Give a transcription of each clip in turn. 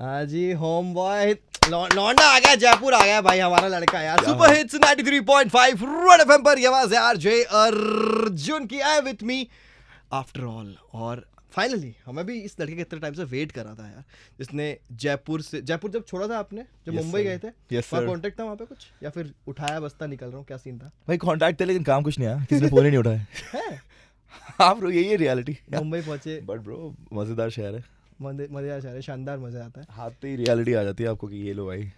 हाँ जी home boy लौंडा आ गया जयपुर आ गया भाई हमारा लड़का यार सुपर हिट्स 93.5 रेड एफएम पर ये आवाज है आरजे अर्जुन की I with me after all और फाइनली हमें भी इस लड़के के इतने टाइम से वेट कर रहा था यार जिसने जयपुर से जयपुर जब छोड़ा था आपने जब yes, मुंबई गए थे yes, कांटेक्ट था वहाँ पे कुछ या फिर उठाया बस्ता निकल रहा हूँ क्या सीन था भाई कांटेक्ट था लेकिन काम कुछ नहीं आया किसी ने फोन ही नहीं उठाया हाँ ब्रो यही है रियलिटी मुंबई पहुंचे बट ब्रो मजेदार शहर है मजे आ जा रहे शानदार मजा आता है हाथ पे ही रियलिटी आ जाती है आपको कि ये लो भाई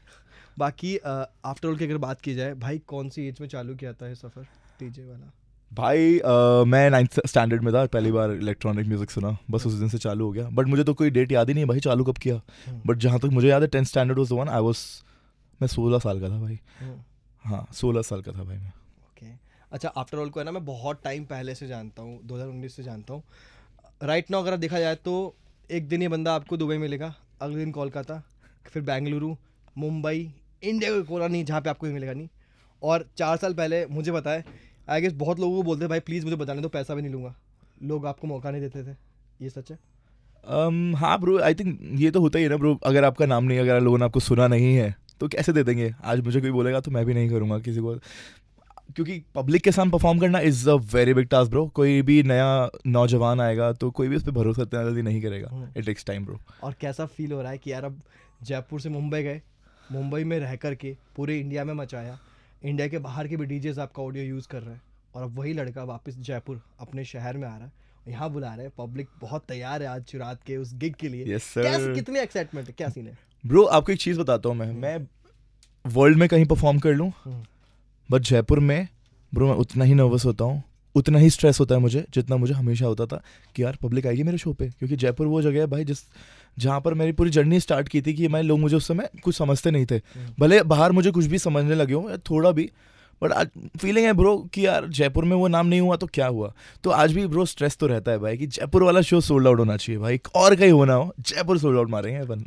बाकी आफ्टर ऑल की अगर बात की जाए भाई कौन सी एज में चालू किया था सफ़र टीजे वाला भाई आ, मैं नाइन्थ स्टैंडर्ड में था पहली बार इलेक्ट्रॉनिक म्यूजिक सुना बस उस दिन से चालू हो गया बट मुझे तो कोई डेट याद ही नहीं है भाई चालू कब किया बट हम्म। जहाँ तक मुझे याद है tenth standard was one I was मैं सोलह साल का था भाई हम्म। हाँ सोलह साल का था भाई मैं ओके okay. अच्छा आफ्टर ऑल को है ना मैं बहुत टाइम पहले से जानता हूँ दो से जानता हूँ राइट नाउ अगर देखा जाए तो एक दिन ये बंदा आपको दुबई मिलेगा अगले दिन कोलकाता फिर बेंगलुरु मुंबई इंडिया का कोना नहीं जहाँ पे आपको मिलेगा नहीं और चार साल पहले मुझे बताए आई गेस बहुत लोगों को बोलते भाई प्लीज़ मुझे बताने दो पैसा भी नहीं लूँगा लोग आपको मौका नहीं देते थे ये सच है um, हाँ ब्रो आई थिंक ये तो होता ही है ना ब्रो अगर आपका नाम नहीं अगर लोगों ने आपको सुना नहीं है तो कैसे दे देंगे आज मुझे कोई बोलेगा तो मैं भी नहीं करूँगा किसी को क्योंकि पब्लिक के सामने परफॉर्म करना is a very big task bro कोई भी नया नौजवान आएगा तो कोई भी उस पर भरोसा इतना जल्दी नहीं करेगा इट टेक्स टाइम ब्रो और कैसा फील हो रहा है कि यार अब जयपुर से मुंबई गए मुंबई में रह कर के पूरे इंडिया में मचाया इंडिया के बाहर के भी डीजेज आपका ऑडियो यूज़ कर रहे हैं और अब वही लड़का वापस जयपुर अपने शहर में आ रहा है यहाँ बुला रहे हैं पब्लिक बहुत तैयार है आज चुरात के उस गिग के लिए yes, कितनी एक्साइटमेंट है क्या सीन है ब्रो आपको एक चीज़ बताता हूँ मैं हम्म। मैं वर्ल्ड में कहीं परफॉर्म कर लूँ हम्म। बट जयपुर में ब्रो मैं उतना ही नर्वस होता हूँ उतना ही स्ट्रेस होता है मुझे जितना मुझे हमेशा होता था कि यार पब्लिक आएगी मेरे शो पे क्योंकि जयपुर वो जगह है भाई जिस जहाँ पर मेरी पूरी जर्नी स्टार्ट की थी कि मैं लोग मुझे उस समय कुछ समझते नहीं थे hmm. भले बाहर मुझे कुछ भी समझने लगे हों या थोड़ा भी बट आज फीलिंग है ब्रो कि यार जयपुर में वो नाम नहीं हुआ तो क्या हुआ तो आज भी ब्रो स्ट्रेस तो रहता है भाई कि जयपुर वाला शो सोल्ड आउट होना चाहिए भाई और कहीं होना हो जयपुर सोल्ड आउट मारेंगे अपन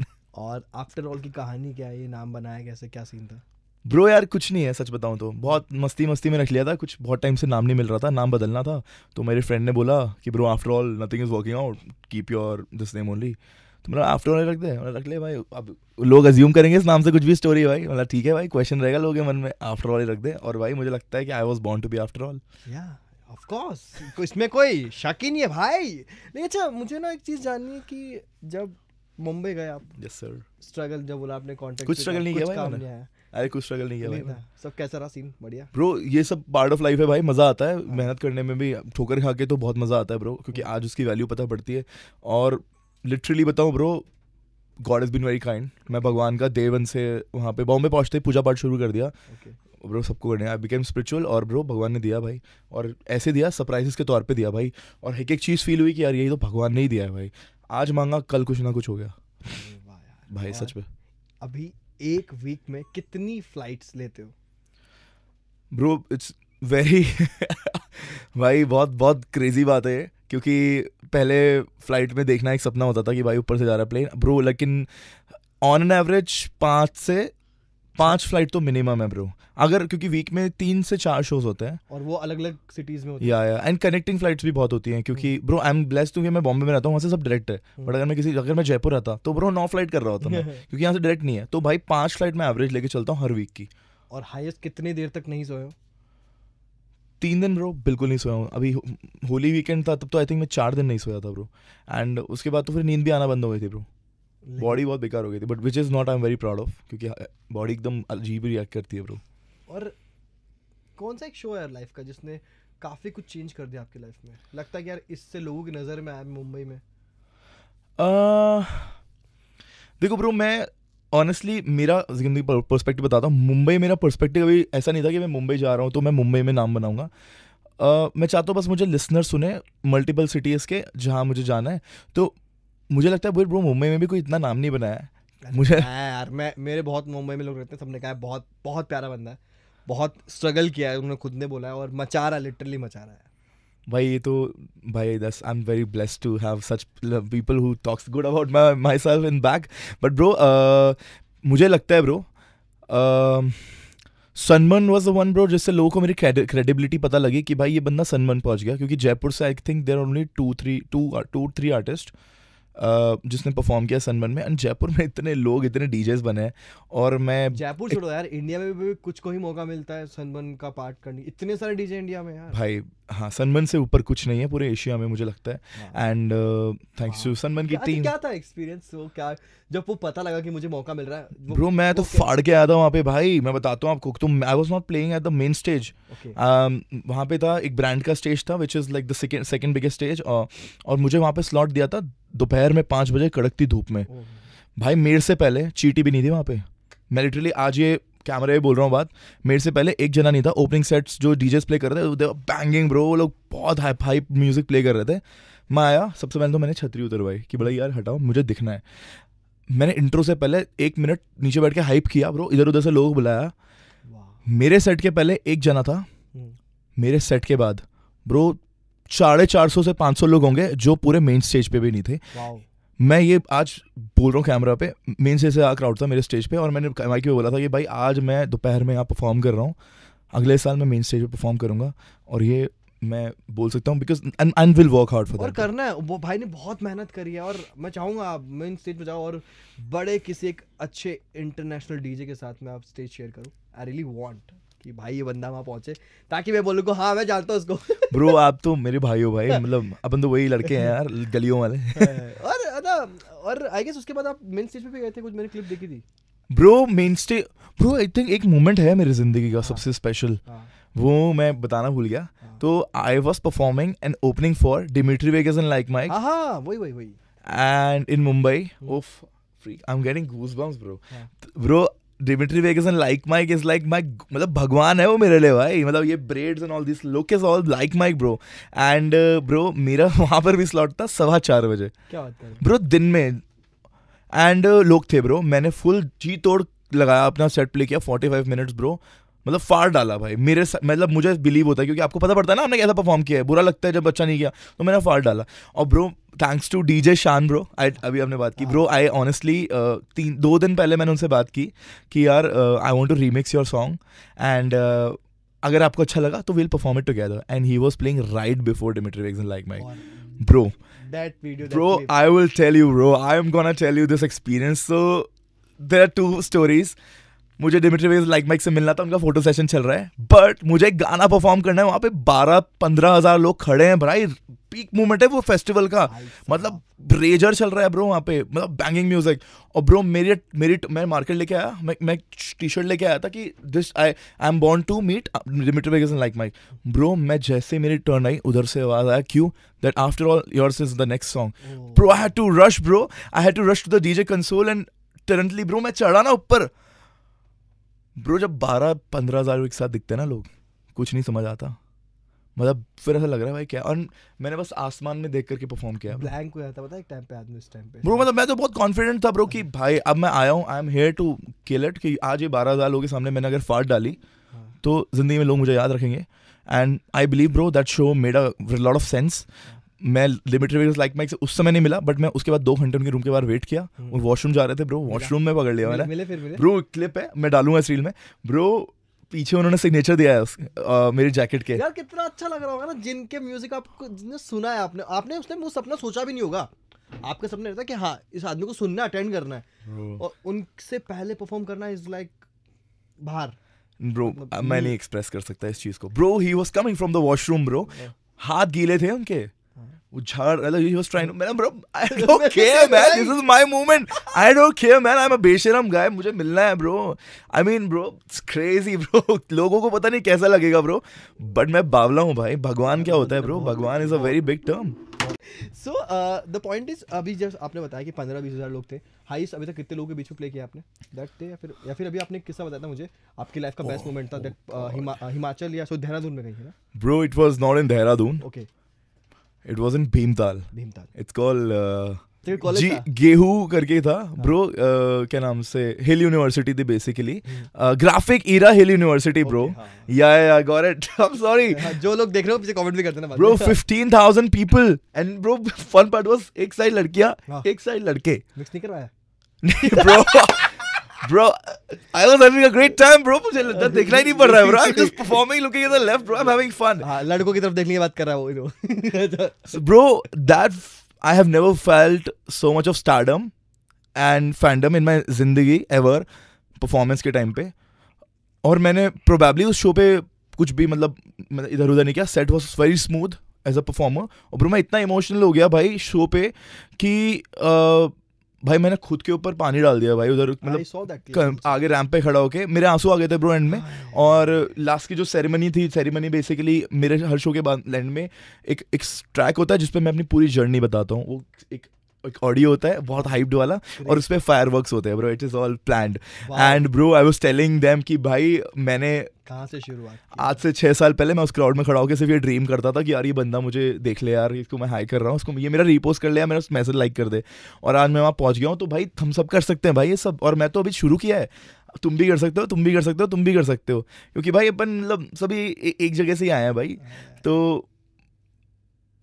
और आफ्टर ऑल की कहानी क्या है ये नाम बनाया कैसे क्या सीन था ब्रो यार कुछ नहीं है सच बताऊँ तो बहुत मस्ती मस्ती में रख लिया था कुछ बहुत टाइम से नाम नहीं मिल रहा था नाम बदलना था तो मेरे फ्रेंड ने बोला कि bro after all nothing is working out keep your this name only तो मतलब आफ्टर ऑल रख दे रख ले भाई अब लोग अज्यूम करेंगे इस नाम से कुछ भी स्टोरी भाई मतलब ठीक है भाई क्वेश्चन रहेगा लोगों के मन में आफ्टर ऑल ही रख दे और भाई मुझे लगता है कि I was bound to be after all of course इसमें कोई शक ही नहीं है भाई लेकिन अच्छा मुझे ना एक चीज़ जाननी है कि जब मुंबई गए आप यस सर स्ट्रगल जब बोला आपने कांटेक्ट कुछ स्ट्रगल नहीं किया भाई अरे कुछ स्ट्रगल नहीं किया भाई था सब कैसा रहा सीन बढ़िया ब्रो ये सब पार्ट ऑफ लाइफ है भाई मज़ा आता है मेहनत करने में भी ठोकर खा के तो बहुत मज़ा आता है ब्रो क्योंकि आज उसकी वैल्यू पता पड़ती है और लिटरली बताऊँ bro God is been very kind मैं भगवान का देवन से वहाँ पे बॉम्बे पहुँचते पूजा पाठ शुरू कर दिया okay. ब्रो सबको करने आई बिकेम स्पिरिचुअल और ब्रो भगवान ने दिया भाई और ऐसे दिया सरप्राइजेस के तौर पे दिया भाई और एक एक चीज़ फील हुई कि यार यही तो भगवान ने ही दिया है भाई आज मांगा कल कुछ ना कुछ हो गया भाई सच में अभी एक वीक में कितनी फ्लाइट्स लेते हो ब्रो इट्स वेरी भाई बहुत बहुत क्रेजी बात है क्योंकि पहले फ्लाइट में देखना एक सपना होता था कि भाई ऊपर से जा रहा है प्लेन ब्रो लेकिन ऑन एन एवरेज पाँच से पांच फ्लाइट तो मिनिमम है ब्रो अगर क्योंकि वीक में तीन से चार शोज होते हैं और वो अलग अलग सिटीज में होते या या एंड कनेक्टिंग फ्लाइट्स भी बहुत होती हैं क्योंकि ब्रो आई एम ब्लेस्ड क्योंकि मैं बॉम्बे में रहता हूँ वहाँ से सब डायरेक्ट है बट हम्म। अगर मैं किसी अगर मैं जयपुर रहता तो ब्रो नौ फ्लाइट कर रहा होता मैं क्योंकि यहाँ से डायरेक्ट नहीं है तो भाई पाँच फ्लाइट मैं एवरेज लेके चलता हूँ हर वीक की और हाईएस्ट कितनी देर तक नहीं सोए हो तीन दिन ब्रो बिल्कुल नहीं सोया हूँ अभी होली वीकेंड था तब तो आई थिंक मैं चार दिन नहीं सोया था ब्रो एंड उसके बाद तो फिर नींद भी आना बंद हो गई थी ब्रो बॉडी बहुत बेकार हो गई थी but which is not I am very proud of क्योंकि बॉडी एकदम अजीब रिएक्ट करती है ब्रो और कौन सा एक शो है लाइफ का जिसने काफ़ी कुछ चेंज कर दिया आपकी लाइफ में लगता है कि यार इससे लोगों की नज़र में आया मुंबई में देखो ब्रो मैं ऑनेस्टली मेरा जिंदगी परस्पेक्टिव बताता हूँ मुंबई मेरा परस्पेक्टिव अभी ऐसा नहीं था कि मैं मुंबई जा रहा हूँ तो मैं मुंबई में नाम बनाऊंगा मैं चाहता हूँ बस मुझे लिसनर सुने मल्टीपल सिटीज़ के जहाँ मुझे जाना है तो मुझे लगता है ब्रो मुंबई में भी कोई इतना नाम नहीं बनाया मुझे यार मैं मेरे बहुत मुंबई में लोग रहते हैं सबने कहा है बहुत बहुत प्यारा बंदा है बहुत स्ट्रगल किया है उन्होंने खुद ने बोला है और मचा रहा है लिटरली मचा रहा है भाई ये तो भाई दस I am very blessed to have such people who talks good about my myself in back but bro मुझे लगता है ब्रो सनमन वॉज अ वन ब्रो जिससे लोगों को मेरी क्रेडिबिलिटी पता लगी कि भाई ये बंदा सनमन पहुंच गया क्योंकि जयपुर से I think there only two three two two three artist जिसने परफॉर्म किया सनबर्न में एंड जयपुर में इतने लोग इतने डीजेस बने हैं और मैं जयपुर छोड़ो यार इंडिया में भी कुछ को ही मौका मिलता है सनबर्न का पार्ट करने इतने सारे डीजे इंडिया में यार भाई हाँ सनबर्न से ऊपर कुछ नहीं है पूरे एशिया में मुझे लगता है एंड थैंक्स टू सनबर्न की टीम अच्छा, क्या था एक्सपीरियंस वो क्या जब वो पता लगा कि मुझे मौका मिल रहा है ब्रो मैं तो फाड़ के आया था वहाँ पे भाई मैं बताता हूँ आपको तो I was not playing at the main stage वहाँ पे था एक ब्रांड का स्टेज था which is like the second biggest stage और मुझे वहाँ पे स्लॉट दिया था दोपहर में पाँच बजे कड़कती धूप में भाई मेरे से पहले चीटी भी नहीं थी वहाँ पे मैं लिटरली आज ये कैमरे में बोल रहा हूँ बात मेरे से पहले एक जना नहीं था ओपनिंग सेट्स जो डीजेस प्ले कर रहे थे बैंगिंग ब्रो वो लोग बहुत हाई हाई म्यूज़िक प्ले कर रहे थे मैं आया सबसे पहले तो मैंने छतरी उतरवाई कि बड़ा यार हटाओ मुझे दिखना है मैंने इंट्रो से पहले एक मिनट नीचे बैठ के हाइप किया ब्रो इधर उधर से लोग बुलाया मेरे सेट के पहले एक जना था हम्म। मेरे सेट के बाद ब्रो साढ़े चार सौ से पांच सौ लोग होंगे जो पूरे मेन स्टेज पे भी नहीं थे मैं ये आज बोल रहा हूँ कैमरा पे मेन स्टेज से आ क्राउड था मेरे स्टेज पे और मैंने माइक पे बोला था कि भाई आज मैं दोपहर में यहाँ परफॉर्म कर रहा हूँ अगले साल मैं मेन स्टेज पे परफॉर्म करूंगा और ये मैं बोल सकता हूँ because and will work hard for और करना है वो भाई ने बहुत मेहनत करी है और मैं चाहूंगा आप मेन स्टेज पे जाओ और बड़े किसी एक अच्छे इंटरनेशनल डीजे के साथ में आप स्टेज शेयर करो आई रियली वॉन्ट कि भाई ये बंदा वहां पहुंचे ताकि मैं बोलूँ को हाँ मैं जानता हूँ उसको ब्रो आप तो मेरे भाई हो भाई मतलब अपन तो वही लड़के हैं यार गलियों वाले और ना और आई गेस उसके बाद आप मेन स्टेज पे भी गए थे कुछ मैंने क्लिप देखी थी bro main stage bro I think एक मोमेंट है मेरी जिंदगी का सबसे स्पेशल हाँ, हाँ। वो मैं बताना भूल गया हाँ। तो I was performing an opening for Dimitri Vegas and Like Mike वही वही वही एंड इन मुंबई ओफ I am getting goosebumps bro bro Dimitri Vegas and Like Mike is Like Mike मतलब भगवान है वो मेरे लिए भाई मतलब ये braids and all this look is all Like Mike bro and bro मेरा वहाँ पर भी स्लॉट था सवा चार बजे क्या होता है ब्रो दिन में एंड uh, लोग थे ब्रो मैंने फुल जी तोड़ लगाया अपना सेट प्ले किया फोर्टी फाइव मिनट्स ब्रो मतलब फाड़ डाला भाई मेरे मतलब मुझे बिलीव होता है क्योंकि आपको पता पड़ता है ना हमने कैसा परफॉर्म किया है बुरा लगता है जब अच्छा नहीं किया तो मैंने फाड़ डाला और bro thanks to D J Shan bro आई अभी हमने बात की ब्रो आई ऑनेस्टली तीन दो दिन पहले मैंने उनसे बात की कि यार I want to remix your song and अगर आपको अच्छा लगा तो will perform it together and he was playing right before Dimitri like my bro that video. That bro, clip. I will tell you, bro. I am gonna tell you this experience. So there are two stories. मुझे Dimitri Vegas Like Mike से मिलना था उनका photo session चल रहा है but मुझे गाना परफॉर्म करना है वहाँ पे बारह पंद्रह हजार लोग खड़े हैं भाई पीक मोमेंट है वो फेस्टिवल का मतलब रेजर चल रहा है ब्रो वहाँ पे मतलब बैंगिंग म्यूजिक और ब्रो मेरी मेरी मैं मार्केट लेके आया मैं मैं टी शर्ट लेके आया था कि this I I am bound to meet Dimitri Vegas Like Mike bro मैं जैसे मेरी टर्न आई उधर से आवाज आया क्यों that after all yours is the next song bro I had to rush bro I had to rush to the DJ console and टरंटली bro मैं चढ़ा ना ऊपर ब्रो जब बारह पंद्रह हज़ार एक साथ दिखते हैं ना लोग कुछ नहीं समझ आता मतलब फिर ऐसा लग रहा है भाई क्या और मैंने बस आसमान में देख करके परफॉर्म किया ब्लैंक हो जाता पता एक टाइम पे आदमी इस टाइम पे ब्रो मतलब मैं तो बहुत कॉन्फिडेंट था ब्रो कि भाई अब मैं आया हूँ I am here to kill it कि आज ये बारह हज़ार लोगों के सामने मैंने अगर फाट डाली हाँ। तो ज़िंदगी में लोग मुझे याद रखेंगे and I believe bro that show made a lot of sense मैं लिमिटेड वेगल्स लाइक माइक से उस समय नहीं मिला बट मैं उसके बाद दो घंटे उनके रूम के बाहर वेट किया हम्म। और वॉशरूम जा रहे थे ब्रो वॉशरूम में पकड़ लिया मैंने ब्रो क्लिप है मैं डालूंगा इस रील में ब्रो पीछे उन्होंने सिग्नेचर दिया है उसके आ, मेरी जैकेट के यार कितना अच्छा लग रहा होगा ना जिनके म्यूजिक आपको जिसने सुना है आपने आपने उसने वो सपना सोचा भी नहीं होगा आपके सपने रहता है कि हाँ इस आदमी को सुनना अटेंड करना है और उनसे पहले परफॉर्म करना इज लाइक बाहर ब्रो मतलब मैं नहीं एक्सप्रेस कर सकता इस चीज को bro he was coming from the washroom bro हाथ गीले थे उनके वो झाड़ मतलब ही वाज ट्राइंग मैंने bro I don't care man this is my moment I don't care man I am a बेशरम गाय मुझे मिलना है bro I mean bro it's crazy bro लोगों को पता नहीं कैसा लगेगा ब्रो बट मैं बावला हूँ भाई भगवान क्या होता है ब्रो भगवान is a very big term so the point is अभी जब आपने बताया कि पंद्रह बीस हज़ार लोग थे हाईस्ट अभी तक कितने लोगों के बीच में प्ले किया आपने दैट डे या फिर या फिर अभी आपने किस्सा बताया था मुझे आपकी लाइफ का बेस्ट मोमेंट था दैट uh, हिमाचल या सो देहरादून में गई है ना bro it was not in Dehradun okay it was in Bhimtal Bhimtal it's called जी गेहू करके था ब्रो हाँ। uh, क्या नाम से हिल यूनिवर्सिटी थी basically Graphic Era Hill University bro yeah yeah got it I am sorry जो लोग देख रहे हो मुझे कमेंट भी करते देना bro 15000 people and bro fun part was एक साइड लड़कियां हाँ। एक साइड लड़के मिक्स नहीं करवाया नहीं bro bro i was having a great time bro मुझे लड़का देखना ही नहीं पड़ रहा है bro i'm just performing looking at the left bro i'm having fun हां लड़कों की तरफ देखने की बात कर रहा हूं वो bro that i have never felt so much of stardom and fandom in my जिंदगी एवर परफॉर्मेंस के टाइम पे और मैंने प्रोबेबली उस शो पे कुछ भी मतलब, मतलब इधर उधर नहीं किया set was very smooth as a performer और ब्रो मैं इतना इमोशनल हो गया भाई शो पे कि uh, भाई मैंने खुद के ऊपर पानी डाल दिया भाई उधर मतलब आगे रैंप पे खड़ा होके मेरे आंसू आ गए थे ब्रो एंड में हाँ। और लास्ट की जो सेरेमनी थी सेरेमनी बेसिकली मेरे हर शो के बाद लैंड में एक एक ट्रैक होता है जिसपे मैं अपनी पूरी जर्नी बताता हूँ वो एक ऑडियो होता है बहुत हाइप्ड वाला और उस फायर वर्क होते हैं bro it is all plan and bro I was telling them कि भाई मैंने कहाँ से शुरुआत आज से छः साल पहले मैं उस क्राउड में खड़ा होकर सिर्फ ये ड्रीम करता था कि यार ये बंदा मुझे देख ले यार इसको मैं हाई कर रहा हूँ उसको ये मेरा रिपोस्ट कर लिया मेरा उस मैसेज लाइक कर दे और आज मैं वहाँ पहुँच गया हूँ तो भाई हम सब कर सकते हैं भाई ये सब और मैं तो अभी शुरू किया है तुम भी कर सकते हो तुम भी कर सकते हो तुम भी कर सकते हो क्योंकि भाई अपन मतलब सभी एक जगह से ही आए हैं भाई तो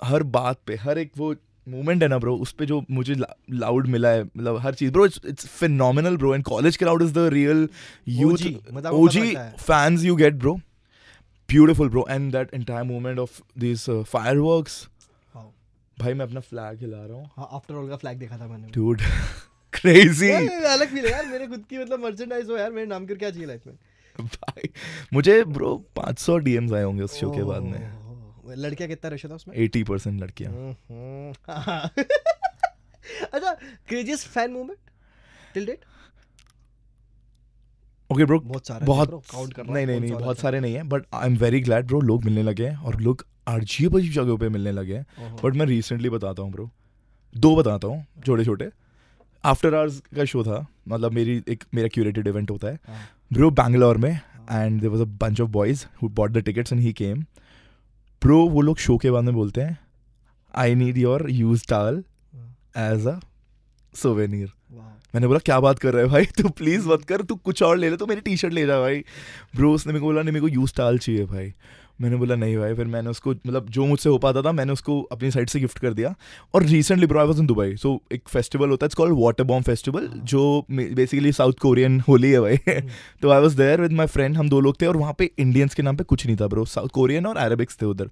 हर बात पे हर एक वो मोमेंट है ना ब्रो उस पर जो मुझे लाउड मिला है मतलब हर चीज bro it's phenomenal bro and college crowd is the real youth OG fans you get bro beautiful bro and that entire moment of this fireworks भाई मैं अपना फ्लैग हिला रहा हूँ आफ्टर हाँ, ऑल का फ्लैग देखा था मैंने डूड क्रेजी अलग फील है यार मेरे खुद की मतलब मर्चेंडाइज हो यार मेरे नाम कर क्या चाहिए लाइफ में भाई मुझे ब्रो 500 डीएम्स आए होंगे उस शो के बाद में लड़कियां कितना रेशो था उसमें एटी परसेंट लड़कियाँ हम्म, हाँ। अच्छा craziest fan movement till date okay bro बहुत सारे बहुत काउंट कर नहीं नहीं नहीं बहुत सारे नहीं है but I am very glad bro लोग मिलने लगे हैं और लोग अजीब अजीब जगहों पे मिलने लगे हैं बट मैं रिसेंटली बताता हूँ ब्रो दो बताता हूँ छोटे छोटे आफ्टर आवर्स का शो था मतलब मेरी एक मेरा क्यूरेटेड इवेंट होता है ब्रो हाँ। बैंगलोर में and there was a bunch of boys who bought the tickets and he came pro वो लोग शो के बाद में बोलते हैं I need your used towel as a souvenir मैंने बोला क्या बात कर रहे है भाई तू प्लीज़ मत कर तू कुछ और ले ले तो मेरी टी शर्ट ले जा भाई ब्रो उसने मेरे को बोला नहीं मेरे को यूज टाल चाहिए भाई मैंने बोला नहीं भाई फिर मैंने उसको मतलब जो मुझसे हो पाता था मैंने उसको अपनी साइड से गिफ्ट कर दिया और recently bro I was in Dubai so एक फेस्टिवल होता है it's called Water Bomb festival जो बेसिकली साउथ कोरियन होली है भाई हम्म। तो I was there with my friend हम दो लोग थे और वहाँ पे इंडियंस के नाम पर कुछ नहीं था ब्रो साउथ कोरियन और अरेबिक्स थे उधर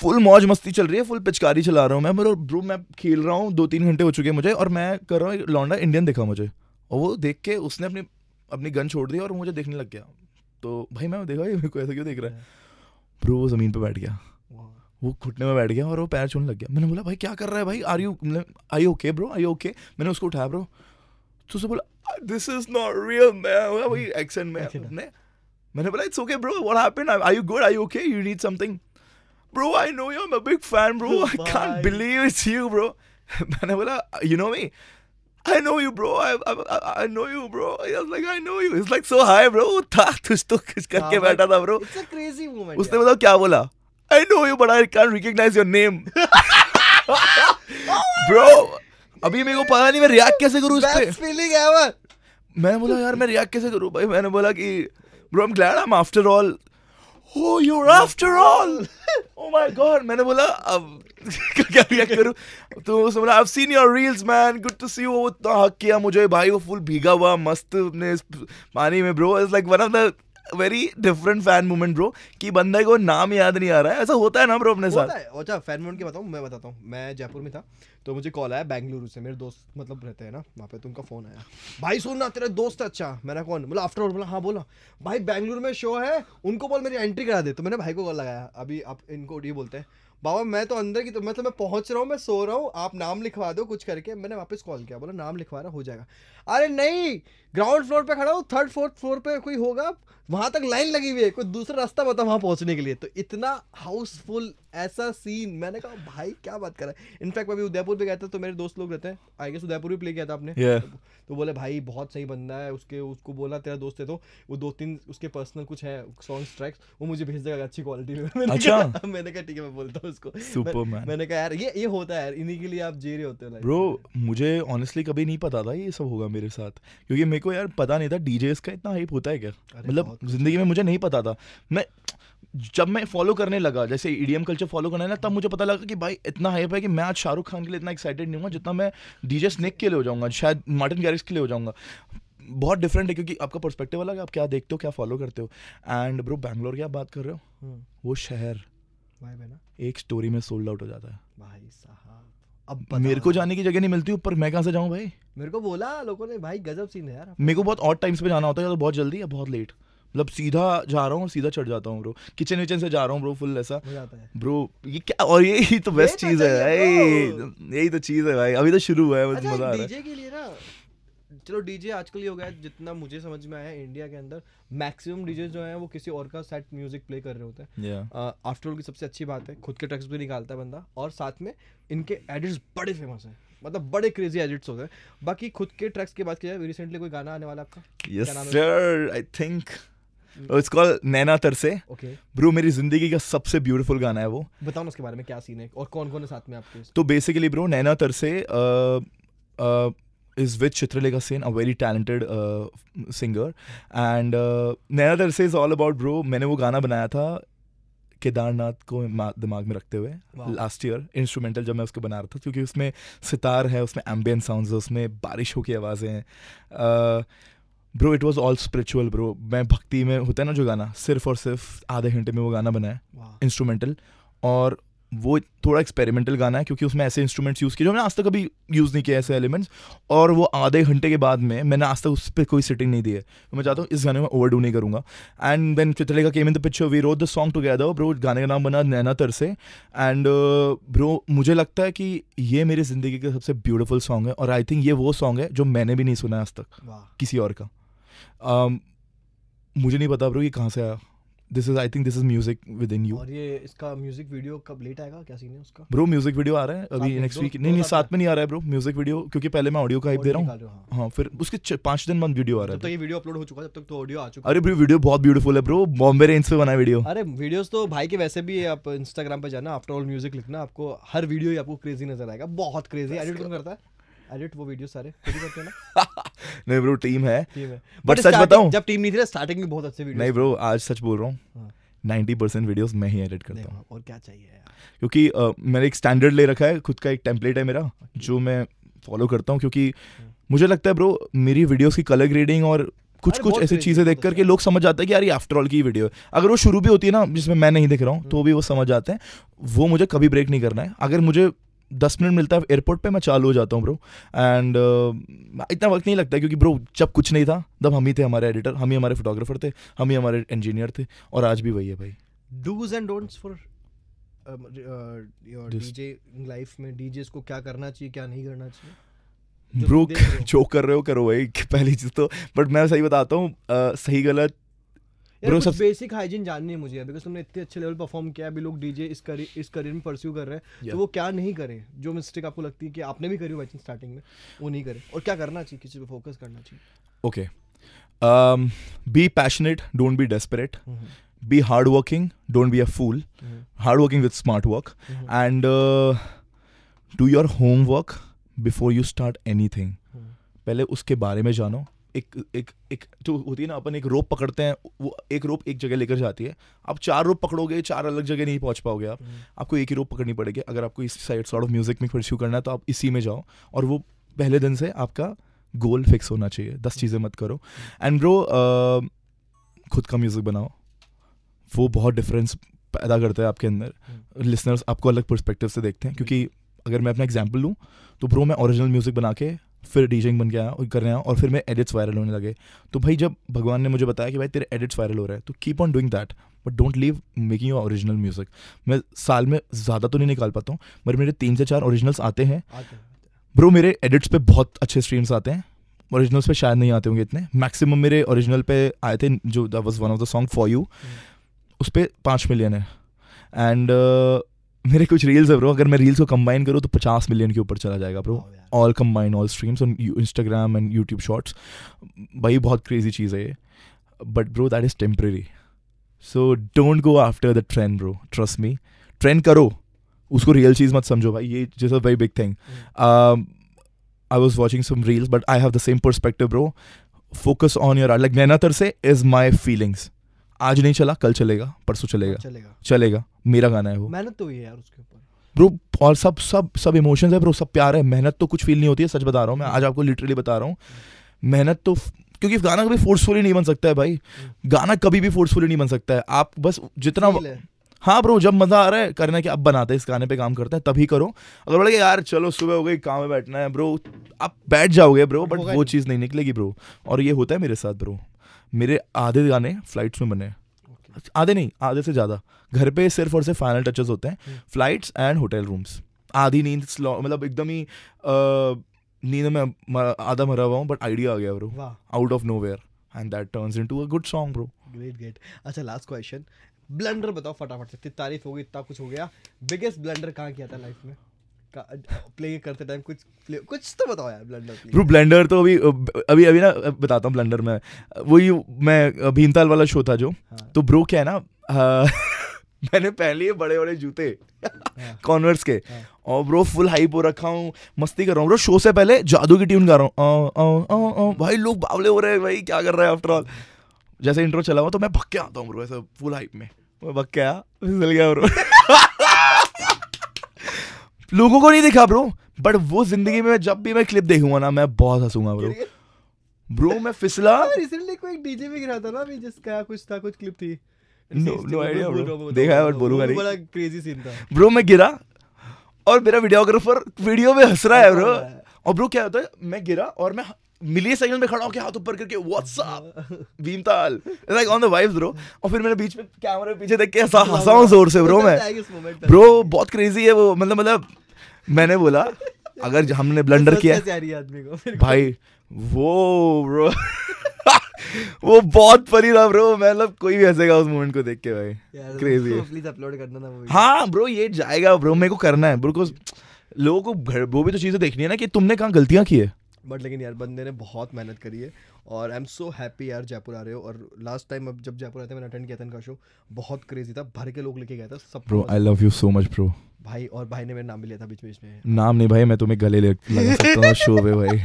फुल मौज मस्ती चल रही है फुल पिचकारी चला रहा हूँ मैं मेरे ब्रो मैं खेल रहा हूँ दो तीन घंटे हो चुके हैं मुझे और मैं कर रहा हूँ लौंडा इंडियन देखा मुझे और वो देख के उसने अपनी अपनी गन छोड़ दी और मुझे देखने लग गया तो भाई मैं देखा ये मेरे को ऐसा क्यों देख रहा है ब्रो वो ज़मीन पर बैठ गया वो घुटने में बैठ गया और वो पैर छूने लग गया मैंने बोला भाई क्या कर रहा है भाई are you I okay bro I okay मैंने उसको उठाया ब्रो तो उसे बोला दिस इज नॉट रियल मैं भाई एक्सेंट में अपने मैंने बोला it's okay bro what happened are you good are you okay you need something bro I know you I am a big fan bro I can't believe it's you bro मैंने बोला you know me I know you, bro. I, I, I know you, bro. I was like, I know you. It's like so high, bro. था तुझ तो किस करके बैठा था, bro. It's a crazy moment. उसने बताओ क्या बोला? I know you, but I can't recognize your name. bro, अभी मेरे को पता नहीं मैं react कैसे करूँ उस Best feeling ever. मैंने बोला यार मैं react कैसे करूँ भाई मैंने बोला कि bro, I'm glad I'm after all oh after all oh my God मैंने बोला अब क्या रिएक्ट करूं तो उसने बोला I have seen your reels man good to see you वो इतना हक किया मुझे भाई वो फुल भीगा हुआ मस्त अपने पानी में bro is like one of the very different fan movement bro कि बंदे को नाम याद नहीं आ रहा है ऐसा होता है ना ब्रो अपने साथ अच्छा फैन मूवमेंट की बताऊँ मैं बताता हूँ मैं जयपुर में था तो मुझे कॉल आया बैंगलुरु से मेरे दोस्त मतलब रहते हैं ना वहाँ पे तो उनका फ़ोन आया भाई सुन ना तेरा दोस्त अच्छा मैंने कौन बोला आफ्टर ऑल बोला हाँ बोला भाई बैंगलुरु में शो है उनको बोल मेरी एंट्री करा दे तो मैंने भाई को कॉल लगाया अभी आप इनको ये बोलते हैं बाबा मैं तो अंदर की तो मतलब मैं पहुंच रहा हूँ मैं सो रहा हूँ आप नाम लिखवा दो कुछ करके मैंने वापस कॉल किया बोला नाम लिखवा रहा हो जाएगा अरे नहीं ग्राउंड फ्लोर पे खड़ा हूँ थर्ड फोर्थ फ्लोर पे कोई होगा वहाँ तक लाइन लगी हुई है कोई दूसरा रास्ता बता वहाँ पहुँचने के लिए तो इतना हाउसफुल ऐसा सीन मैंने कहा भाई क्या बात करा इनफैक्ट मैं भी उदयपुर भी गया था तो मेरे दोस्त लोग रहते हैं आई गेस उदयपुर भी प्ले किया था आपने yeah. तो, बोले भाई बहुत सही बंदा है उसके उसको बोला तेरा दोस्त है तो वो दो तीन उसके पर्सनल कुछ है सॉन्ग ट्रैक्स वो मुझे भेज देगा अच्छी क्वालिटी में अच्छा। मैंने कहा ठीक है मैं बोलता हूँ उसको सुपरमैन मैं, मैंने कहा यार ये ये होता है इन्हीं के लिए आप जी रहे होते हो ब्रो मुझे ऑनेस्टली कभी नहीं पता था ये सब होगा मेरे साथ क्योंकि मेरे को यार पता नहीं था डीजे का इतना हाइप होता है क्या मतलब जिंदगी में मुझे नहीं पता था मैं जब मैं फॉलो करने लगा जैसे ईडीएम कल्चर फॉलो करने लगा तब मुझे पता लगा कि भाई इतना हाइप है कि मैं आज शाहरुख खान के लिए इतना एक्साइटेड नहीं हूँ जितना मैं डीजे स्नेक के लिए हो जाऊंगा शायद मार्टिन गैरिस के लिए हो जाऊंगा बहुत डिफरेंट है क्योंकि आपका पर्सपेक्टिव अलग है आप क्या देखते हो क्या फॉलो करते हो एंड ब्रो बैंगलोर की आप बात कर रहे हो हम्म। वो शहर वाइब है ना एक स्टोरी में सोल्ड आउट हो जाता है भाई साहब अब मेरे को जाने की जगह नहीं मिलती ऊपर मैं कहाँ से जाऊँ भाई मेरे को बोला लोगों ने भाई गजब सीन है यार मेरे को बहुत ऑट टाइम्स पे जाना होता है या तो बहुत जल्दी या बहुत लेट मतलब सीधा जा रहा हूँ और सीधा चढ़ जाता हूँ ब्रो किचन विचन से जा रहा हूँ ब्रो फुल ऐसा ब्रो ये क्या और यही तो बेस्ट तो चीज है यही तो चीज है भाई अभी तो शुरू हुआ है अच्छा, मजा आ रहा है चलो डीजे आजकल ये हो गया है जितना मुझे समझ में आया इंडिया के अंदर मैक्सिमम डीजे जो है वो किसी और का सेट म्यूजिक प्ले कर रहे होते हैं आफ्टर ऑल की सबसे अच्छी बात है खुद के ट्रैक्स भी निकालता है बंदा और साथ में इनके एडिट्स बड़े फेमस हैं मतलब बड़े क्रेजी एडिट्स होते हैं बाकी खुद के ट्रैक्स की बात की जाए रिसेंटली कोई गाना आने वाला आपका yes sir I think it's Naina Tarse okay bro मेरी जिंदगी का सबसे ब्यूटीफुल गाना है वो बताओ ना उसके बारे में क्या सीन है और कौन कौन है साथ में आपके तो बेसिकली ब्रो नैना तरसे is with Chitralekha Sen, a very talented uh, singer. And uh, Naina Darse is all about, bro, मैंने वो गाना बनाया था केदारनाथ को दिमाग में रखते हुए लास्ट ईयर इंस्ट्रूमेंटल जब मैं उसको बना रहा था क्योंकि उसमें सितार है उसमें एम्बियन साउंड है उसमें बारिशों की आवाज़ें हैं bro it was all spiritual bro मैं भक्ति में होता है ना जो गाना सिर्फ और सिर्फ आधे घंटे में वो गाना बनाया इंस्ट्रूमेंटल और वो थोड़ा एक्सपेरिमेंटल गाना है क्योंकि उसमें ऐसे इंस्ट्रूमेंट्स यूज़ किए जो मैंने आज तक कभी यूज़ नहीं किया ऐसे एलिमेंट्स और वो आधे घंटे के बाद में मैंने आज तक उस पर कोई सिटिंग नहीं दी है तो मैं चाहता हूँ इस गाने में ओवर डू नहीं करूँगा एंड देन का came in the picture we wrote the song together bro गाने का नाम बना नैना तरसे एंड ब्रो मुझे लगता है कि ये मेरी ज़िंदगी का सबसे ब्यूटिफुल सॉन्ग है और आई थिंक ये वो सॉन्ग है जो मैंने भी नहीं सुना आज तक किसी और का um, मुझे नहीं पता ब्रो ये कहाँ से आया this is I think this is music within you और ये इसका म्यूजिक वीडियो कब लेट आएगा क्या सीन है उसका ब्रो म्यूजिक वीडियो आ रहा है अभी नेक्स्ट वीक नहीं नहीं साथ में नहीं आ रहा है ब्रो म्यूजिक वीडियो क्योंकि पहले मैं ऑडियो का हाइप दे रहा हूं हां हाँ, फिर उसके पांच दिन बाद वीडियो आ रहा है तो ये वीडियो अपलोड हो चुका है तब तक तो ऑडियो आ चुका है अरे ब्रो वीडियो बहुत ब्यूटीफुल है ब्रो बॉम्बे रेंज से बना वीडियो अरे वीडियोस तो भाई के वैसे भी आप इंस्टाग्राम पे जाना आफ्टर ऑल म्यूजिक लिखना आपको हर वीडियो ही आपको क्रेजी नजर आएगा बहुत क्रेजी एडिट कौन करता है एडिट वो वीडियो सारे करते ना नहीं ब्रो टीम है टीम है बट सच बताऊं जब टीम नहीं थी ना स्टार्टिंग में बहुत अच्छे वीडियो नहीं ब्रो आज सच बोल रहा हूं 90% वीडियोस मैं ही एडिट करता हूं और क्या चाहिए क्योंकि मैंने एक स्टैंडर्ड ले रखा है खुद का एक टेम्पलेट है मेरा जो मैं फॉलो करता हूँ क्योंकि हाँ। मुझे लगता है ब्रो मेरी वीडियोस की कलर ग्रेडिंग और कुछ कुछ ऐसी चीज़ें देख करके लोग समझ जाते हैं कि यार ये आफ्टर ऑल की वीडियो है अगर वो शुरू भी होती है ना जिसमें मैं नहीं देख रहा हूँ तो हम्म। भी वो समझ जाते हैं वो मुझे कभी ब्रेक नहीं करना है अगर मुझे दस मिनट मिलता है एयरपोर्ट पे मैं चालू हो जाता हूँ ब्रो एंड uh, इतना वक्त नहीं लगता क्योंकि ब्रो जब कुछ नहीं था तब हम ही थे हमारे एडिटर हम ही हमारे फोटोग्राफर थे हम ही हमारे इंजीनियर थे और आज भी वही है भाई dos and don'ts for your DJ life में डीजेस को क्या करना चाहिए क्या नहीं करना चाहिए ब्रो जो कर रहे हो करो भाई पहली चीज़ तो बट मैं सही बताता हूँ uh, सही गलत ब्रो सब बेसिक हाइजीन जाननी है मुझे बिकॉज तुमने इतने अच्छे लेवल परफॉर्म किया अभी लोग डीजे इस करियर इस करियर में परस्यू कर रहे हैं तो वो क्या नहीं करें जो मिस्टेक आपको लगती है कि आपने भी करी हो स्टार्टिंग में वो नहीं करें और क्या करना चाहिए किसी पे फोकस करना चाहिए okay be passionate don't be desperate be hard working don't be a fool hard working with smart work and do your homework before you start anything पहले उसके बारे में जानो एक एक एक जो तो होती है ना अपन एक रोप पकड़ते हैं वो एक रोप एक जगह लेकर जाती है आप चार रोप पकड़ोगे चार अलग जगह नहीं पहुंच पाओगे आप हम्म। आपको एक ही रोप पकड़नी पड़ेगी अगर आपको इस साइड सॉर्ट ऑफ म्यूजिक में परस्यू करना है तो आप इसी में जाओ और वो पहले दिन से आपका गोल फिक्स होना चाहिए दस हम्म। चीज़ें मत करो एंड ब्रो खुद का म्यूज़िक बनाओ वो बहुत डिफरेंस पैदा करता है आपके अंदर लिसनर्स हम्म। आपको अलग परस्पेक्टिव से देखते हैं क्योंकि अगर मैं अपना एग्जाम्पल लूँ तो ब्रो मैं ओरिजिनल म्यूज़िक बना के फिर डीजिंग बन गया कर रहे हैं और फिर मेरे एडिट्स वायरल होने लगे तो भाई जब भगवान ने मुझे बताया कि भाई तेरे एडिट्स वायरल हो रहे हैं तो keep on doing that but don't leave making your original music मैं साल में ज़्यादा तो नहीं निकाल पाता हूँ मगर मेरे तीन से चार ओरिजिनल्स आते हैं ब्रो मेरे एडिट्स पे बहुत अच्छे स्ट्रीम्स आते हैं ओरिजिनल्स पे शायद नहीं आते होंगे इतने मैक्सिमम मेरे ओरिजिनल पे आए थे जो that was one of the song for you उस पर पाँच मिलियन है एंड uh, मेरे कुछ रील्स है ब्रो अगर मैं रील्स को कंबाइन करूँ तो पचास मिलियन के ऊपर चला जाएगा bro all combine all streams on Instagram and YouTube shorts भाई बहुत क्रेजी चीज़ है ये but bro that is temporary so don't go after the trend bro trust me trend करो उसको रियल चीज़ मत समझो भाई ये जिस a very big thing I was watching some reels but I have the same perspective bro focus on your like नैनातर से इज माई फीलिंग्स आज नहीं चला कल चलेगा परसों चलेगा चलेगा चलेगा मेरा गाना है वो मेहनत तो हुई है यार उसके ऊपर ब्रो और सब सब सब इमोशंस है ब्रो सब प्यार है मेहनत तो कुछ फील नहीं होती है सच बता रहा हूँ मैं आज आपको लिटरली बता रहा हूँ मेहनत तो क्योंकि गाना कभी फोर्सफुली नहीं बन सकता है भाई हम्म। गाना कभी भी फोर्सफुली नहीं बन सकता है आप बस जितना हाँ ब्रो जब मज़ा आ रहा है करना कि अब बनाते हैं इस गाने पे काम करते हैं तभी करो अगर बोले यार चलो सुबह हो गई काम में बैठना है ब्रो आप बैठ जाओगे ब्रो बट वो चीज़ नहीं निकलेगी ब्रो और ये होता है मेरे साथ ब्रो मेरे आधे गाने फ्लाइट्स में बने हैं okay. आधे नहीं आधे से ज़्यादा घर पे सिर्फ और सिर्फ फाइनल टचेस होते हैं फ्लाइट्स एंड होटल रूम्स आधी नींद मतलब एकदम ही नींद में आधा मरा हुआ हूँ बट आइडिया आ गया bro out of nowhere and that turns into a good song bro great great अच्छा लास्ट क्वेश्चन ब्लेंडर बताओ फटाफट से इतनी तारीफ हो गई इतना कुछ हो गया बिगेस्ट ब्लेंडर कहाँ किया था लाइफ में प्ले करते टाइम कुछ कुछ तो बताओ यार ब्लेंडर ब्रो ब्लेंडर तो अभी अभी अभी ना बताता हूँ ब्लेंडर में वही मैं भीमताल वाला शो था जो हाँ. तो ब्रो क्या है ना मैंने पहले ही बड़े बड़े जूते कॉन्वर्स हाँ। के हाँ। और ब्रो फुल हाइप हो रखा हूँ मस्ती कर रहा हूँ ब्रो शो से पहले जादू की ट्यून गा रहा हूँ भाई लोग बावले हो रहे हैं भाई क्या कर रहे हैं आफ्टर ऑल जैसे इंट्रो चला हुआ तो मैं भक्के आता हूँ ब्रो ऐसे फुल हाइप में मैं भक्के आया फिसल गया ब्रो लोगों को नहीं दिखा ब्रो बट वो जिंदगी में जब भी मैं क्लिप देखूंगा ना मैं बहुत हंसूंगा ब्रो ब्रो मैं फिसला रिसेंटली कोई डीजे भी गिरा था ना अभी जिसका कुछ था कुछ क्लिप थी नो नो आईडिया ब्रो देखा है बट बोलूंगा नहीं बड़ा क्रेजी सीन था ब्रो मैं गिरा और मेरा वीडियोग्राफर वीडियो में हंस रहा है ब्रो और ब्रो क्या होता है मैं गिरा और मैं मिलिए सेकंड में खड़ा हो के हाथ ऊपर करके what's up Bhimtal like on the vibes bro और फिर मैंने बीच में कैमरे के पीछे देख के ऐसा हंसा हूं जोर से ब्रो मैं ब्रो बहुत क्रेजी है वो मतलब मतलब मैंने बोला अगर हमने ब्लंडर किया भाई वो ब्रो वो बहुत फनी था ब्रो मतलब कोई भी हंसेगा उस मोमेंट को देख के भाई क्रेजी है प्लीज अपलोड करना था हां ब्रो ये जाएगा ब्रो मेरे को करना है ब्रो को लोगों को वो भी तो चीजें देखनी है ना कि तुमने कहां गलतियां की है बट लेकिन यार बंदे ने बहुत मेहनत करी है और आई एम सो हैप्पी यार जयपुर आ रहे हो और लास्ट टाइम अब जब जयपुर आए थे मैंने अटेंड किया था इनका शो बहुत क्रेजी था भर के लोग लेके गया था सब bro I love you so much bro भाई और भाई ने मेरा नाम भी लिया था बीच बीच में नाम नहीं भाई मैं तुम्हें गले लगा सकता शो पे भाई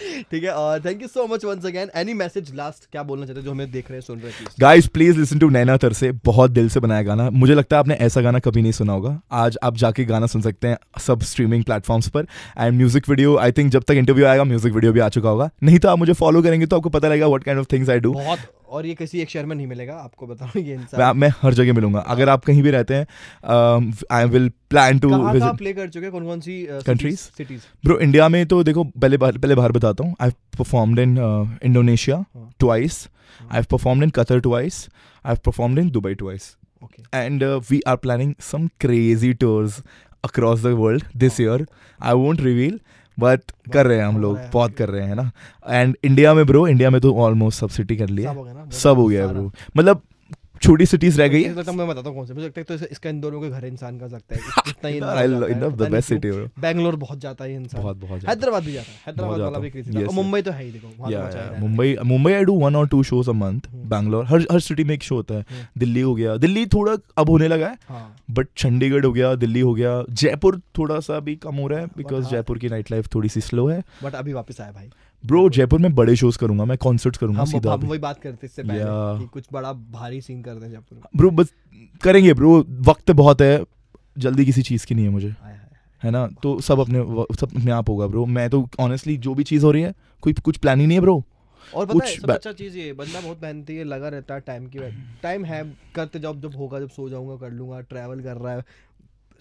ठीक है और thank you so much once again any message last क्या बोलना चाहते हैं जो हमें देख रहे हैं सुन रहे हैं guys please listen to Naina से बहुत दिल से बनाया गाना मुझे लगता है आपने ऐसा गाना कभी नहीं सुना होगा आज आप जाके गाना सुन सकते हैं सब स्ट्रीमिंग प्लेटफॉर्म्स पर and music video I think जब तक इंटरव्यू आएगा म्यूजिक वीडियो भी आ चुका होगा नहीं तो आप मुझे फॉलो करेंगे तो आपको पता लगेगा what kind of things I do और ये किसी एक शहर में नहीं मिलेगा आपको बताऊँ ये इंसान मैं मैं हर जगह मिलूंगा अगर आप कहीं भी रहते हैं I will plan to play कर चुके कौन कौन सी कंट्रीज सिटीज ब्रो इंडिया में तो देखो पहले बार पहले बाहर बताता हूँ I perform in Indonesia twice I have perform in Qatar twice I have perform in Dubai twice and we are planning some crazy tours across the world this year I won't reveal but कर रहे हैं हम लोग बहुत कर रहे हैं ना एंड इंडिया में ब्रो इंडिया में तो ऑलमोस्ट सब सिटी कर लिया सब हो गया ब्रो मतलब छोटी सिटीज रह गई है तो मैं बताता कौन से मुझे लगता है तो इसका इंदौर में कोई घर इंसान का सकता है इतना ही I love in the best city हो बैंगलोर बहुत जाता है इंसान बहुत बहुत हैदराबाद भी जाता है हैदराबाद वाला भी क्रेजी है मुंबई तो है ही देखो Mumbai Mumbai I do one और two shows a month Bangalore हर हर सिटी में एक शो होता है हम्म। दिल्ली हो गया दिल्ली थोड़ा अब होने लगा है बट हाँ। चंडीगढ़ हो गया दिल्ली हो गया जयपुर थोड़ा सा भी कम हो रहा है बिकॉज हाँ। जयपुर की नाइट लाइफ थोड़ी सी स्लो है बट अभी वापस आया भाई ब्रो जयपुर में बड़े शोज करूंगा मैं कॉन्सर्ट करूंगा सीधा हम वही बात करते इससे पहले कि कुछ बड़ा भारी सीन कर दें जयपुर ब्रो बस करेंगे ब्रो वक्त बहुत है जल्दी किसी चीज़ की नहीं है मुझे है ना तो सब अपने सब अपने आप होगा ब्रो मैं तो ऑनेस्टली जो भी चीज़ हो रही है कोई कुछ प्लान ही नहीं है ब्रो और पता है सबसे अच्छा चीज़ ये बंदा बहुत मेहनती है लगा रहता है टाइम की टाइम है करते जाओ जब होगा जब सो जाऊंगा कर लूंगा ट्रैवल कर रहा है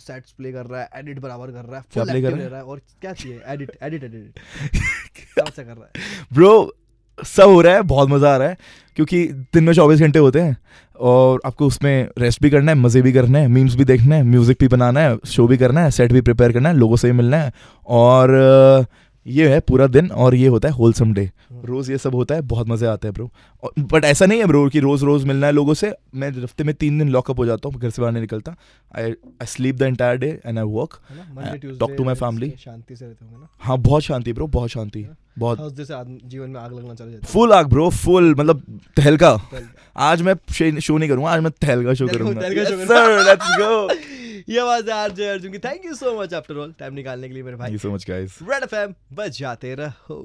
सेट्स प्ले कर रहा है एडिट बराबर कर रहा है फुल एक्टिव रह रहा है और क्या चाहिए edit edit edit, edit, edit, कर रहा है ब्रो सब हो रहा है बहुत मज़ा आ रहा है क्योंकि दिन में चौबीस घंटे होते हैं और आपको उसमें रेस्ट भी करना है मज़े भी करने हैं मीम्स भी देखने हैं म्यूज़िक भी बनाना है शो भी करना है सेट भी प्रिपेयर करना है लोगों से भी मिलना है और ये है पूरा दिन और ये होता है होलसम डे रोज़ ये सब होता है बहुत मज़े आते हैं ब्रो बट ऐसा नहीं है ब्रो कि रोज़ रोज़ मिलना है लोगों से मैं हफ्ते में तीन दिन लॉकअप हो जाता हूँ घर से बाहर नहीं निकलता I I sleep the entire day and I work talk to my family शांति से रहते होंगे ना हाँ बहुत शांति ब्रो बहुत शांति बहुत जीवन में आग लगना चाहिए फुल आग ब्रो फुल मतलब तहलका आज मैं शो नहीं करूँगा आज मैं तहलका शो करूँगा ये आवाज है आरजे अर्जुन की thank you so much after all time निकालने के लिए मेरे भाई so much guys red FM बजाते रहो